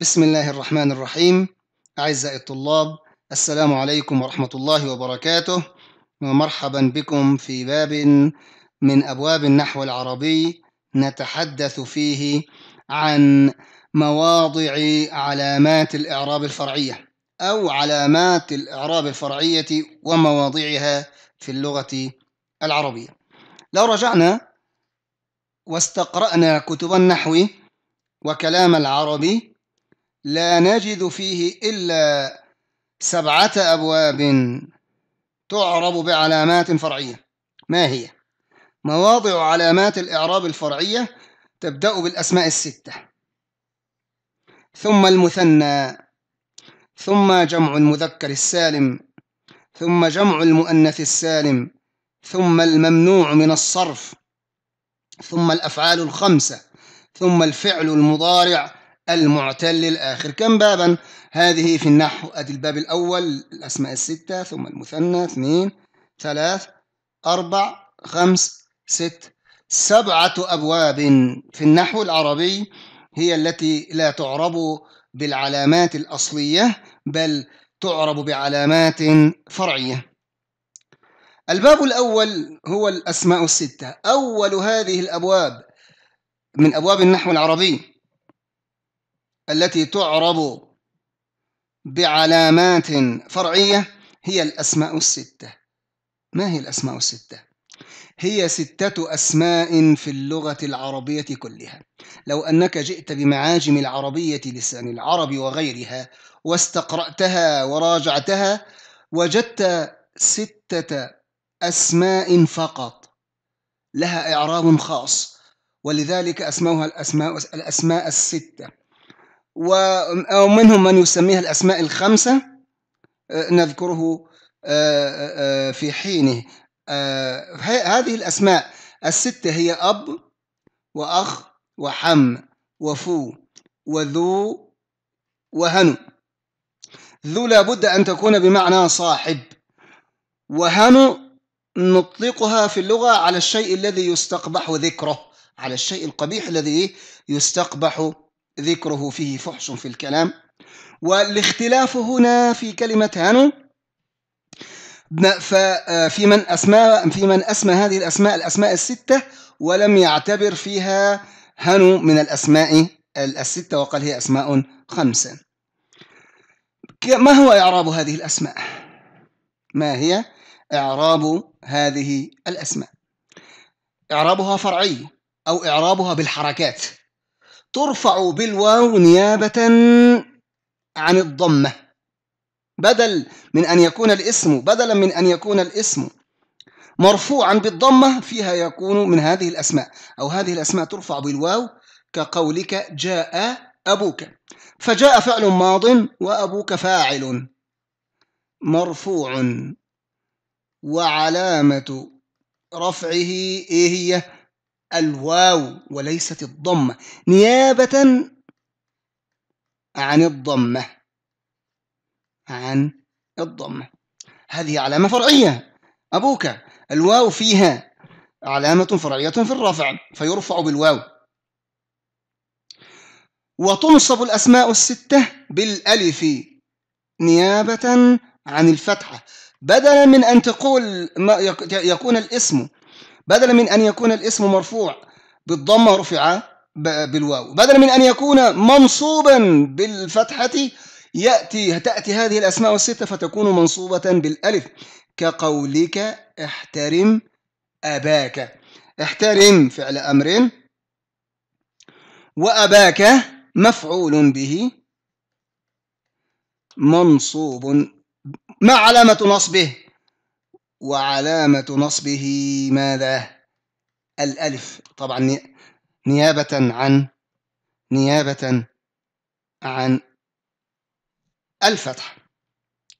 بسم الله الرحمن الرحيم أعزائي الطلاب السلام عليكم ورحمة الله وبركاته ومرحبا بكم في باب من أبواب النحو العربي نتحدث فيه عن مواضع علامات الإعراب الفرعية أو علامات الإعراب الفرعية ومواضعها في اللغة العربية لو رجعنا واستقرأنا كتب النحو وكلام العربي لا نجد فيه إلا سبعة أبواب تعرب بعلامات فرعية ما هي؟ مواضع علامات الإعراب الفرعية تبدأ بالأسماء الستة ثم المثنى ثم جمع المذكر السالم ثم جمع المؤنث السالم ثم الممنوع من الصرف ثم الأفعال الخمسة ثم الفعل المضارع المعتل الآخر كم بابا هذه في النحو أدي الباب الأول الأسماء الستة ثم المثنى اثنين ثلاث أربع خمس ست سبعة أبواب في النحو العربي هي التي لا تعرب بالعلامات الأصلية بل تعرب بعلامات فرعية الباب الأول هو الأسماء الستة أول هذه الأبواب من أبواب النحو العربي التي تعرب بعلامات فرعية هي الأسماء الستة ما هي الأسماء الستة؟ هي ستة أسماء في اللغة العربية كلها لو أنك جئت بمعاجم العربية لسان العرب وغيرها واستقرأتها وراجعتها وجدت ستة أسماء فقط لها إعراب خاص ولذلك أسموها الأسماء, الأسماء الستة ومنهم من يسميها الأسماء الخمسة آه، نذكره آه، آه، في حينه هذه الأسماء الستة هي أب وأخ وحم وفو وذو وهنو ذو لابد أن تكون بمعنى صاحب وهنو نطلقها في اللغة على الشيء الذي يستقبح ذكره على الشيء القبيح الذي يستقبح ذكره فيه فحش في الكلام والاختلاف هنا في كلمة هانو ففي من أسمى في من أسمى هذه الأسماء الأسماء الستة ولم يعتبر فيها هانو من الأسماء الستة وقال هي أسماء خمسة ما هو إعراب هذه الأسماء؟ ما هي إعراب هذه الأسماء؟ إعرابها فرعي أو إعرابها بالحركات ترفع بالواو نيابة عن الضمة بدل من أن يكون الاسم بدلا من أن يكون الاسم مرفوعا بالضمة فيها يكون من هذه الأسماء أو هذه الأسماء ترفع بالواو كقولك جاء أبوك فجاء فعل ماض وأبوك فاعل مرفوع وعلامة رفعه إيه هي الواو وليست الضمة نيابة عن الضمة عن الضمة هذه علامة فرعية أبوك الواو فيها علامة فرعية في الرفع فيرفع بالواو وتنصب الأسماء الستة بالألف نيابة عن الفتحة بدلا من أن تقول ما يكون الاسم بدلا من أن يكون الاسم مرفوع بالضمة رفع بالواو بدلا من أن يكون منصوبا بالفتحة يأتي تأتي هذه الأسماء الستة فتكون منصوبة بالألف كقولك احترم أباك احترم فعل أمر وأباك مفعول به منصوب ما علامة نصبه وعلامة نصبه ماذا الألف طبعا نيابة عن نيابة عن الفتح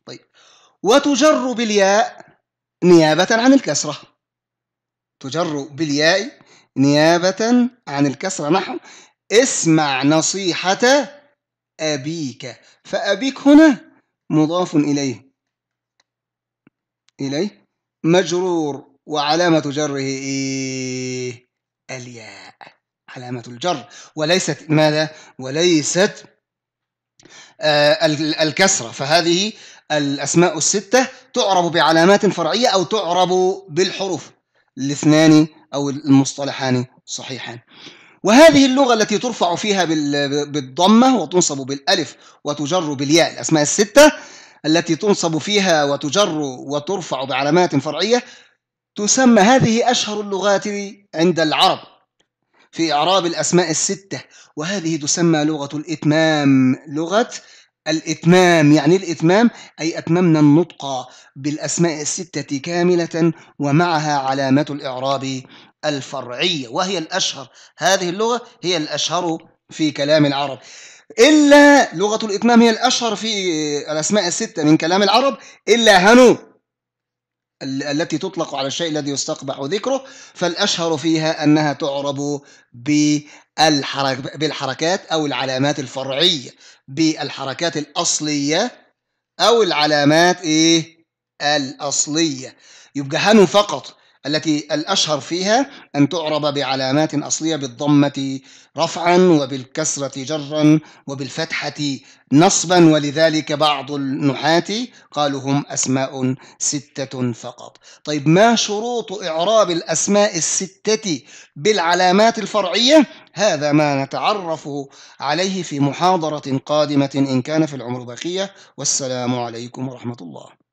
طيب وتجر بالياء نيابة عن الكسرة تجر بالياء نيابة عن الكسرة نحو اسمع نصيحة أبيك فأبيك هنا مضاف إليه إليه مجرور وعلامة جره إيه الياء علامة الجر وليست ماذا وليست آه الكسرة فهذه الأسماء الستة تعرب بعلامات فرعية أو تعرب بالحروف الاثنان أو المصطلحان صحيحان وهذه اللغة التي ترفع فيها بالضمة وتنصب بالألف وتجر بالياء الأسماء الستة التي تنصب فيها وتجر وترفع بعلامات فرعية تسمى هذه أشهر اللغات عند العرب في إعراب الأسماء الستة وهذه تسمى لغة الإتمام لغة الإتمام يعني الإتمام أي أتممنا النطق بالأسماء الستة كاملة ومعها علامة الإعراب الفرعية وهي الأشهر هذه اللغة هي الأشهر في كلام العرب إلا لغة الإتمام هي الأشهر في الأسماء الستة من كلام العرب إلا هنو التي تطلق على الشيء الذي يستقبح ذكره فالأشهر فيها أنها تعرب بالحركات أو العلامات الفرعية بالحركات الأصلية أو العلامات إيه الأصلية يبقى هنو فقط التي الأشهر فيها أن تعرب بعلامات أصلية بالضمة رفعا وبالكسرة جرا وبالفتحة نصبا ولذلك بعض النحاة قالوا هم أسماء ستة فقط طيب ما شروط إعراب الأسماء الستة بالعلامات الفرعية هذا ما نتعرف عليه في محاضرة قادمة إن كان في العمر بقية والسلام عليكم ورحمة الله